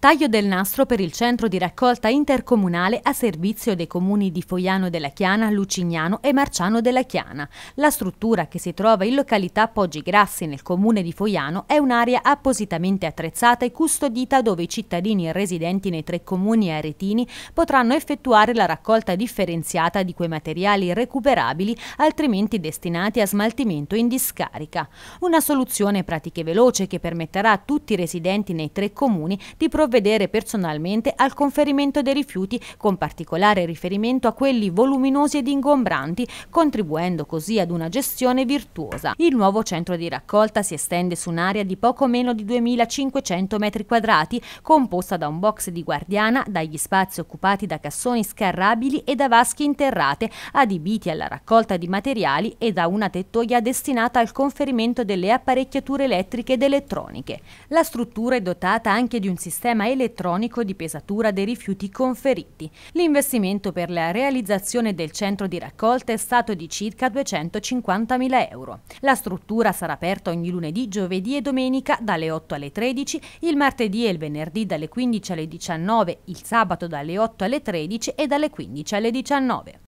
Taglio del nastro per il centro di raccolta intercomunale a servizio dei comuni di Foiano della Chiana, Lucignano e Marciano della Chiana. La struttura che si trova in località Poggi Grassi nel comune di Foiano è un'area appositamente attrezzata e custodita dove i cittadini residenti nei tre comuni aretini potranno effettuare la raccolta differenziata di quei materiali recuperabili altrimenti destinati a smaltimento in discarica. Una soluzione pratiche veloce che permetterà a tutti i residenti nei tre comuni di provvedere provvedere personalmente al conferimento dei rifiuti con particolare riferimento a quelli voluminosi ed ingombranti, contribuendo così ad una gestione virtuosa. Il nuovo centro di raccolta si estende su un'area di poco meno di 2500 metri quadrati, composta da un box di guardiana, dagli spazi occupati da cassoni scarrabili e da vasche interrate, adibiti alla raccolta di materiali e da una tettoia destinata al conferimento delle apparecchiature elettriche ed elettroniche. La struttura è dotata anche di un sistema sistema elettronico di pesatura dei rifiuti conferiti. L'investimento per la realizzazione del centro di raccolta è stato di circa 250.000 euro. La struttura sarà aperta ogni lunedì, giovedì e domenica dalle 8 alle 13, il martedì e il venerdì dalle 15 alle 19, il sabato dalle 8 alle 13 e dalle 15 alle 19.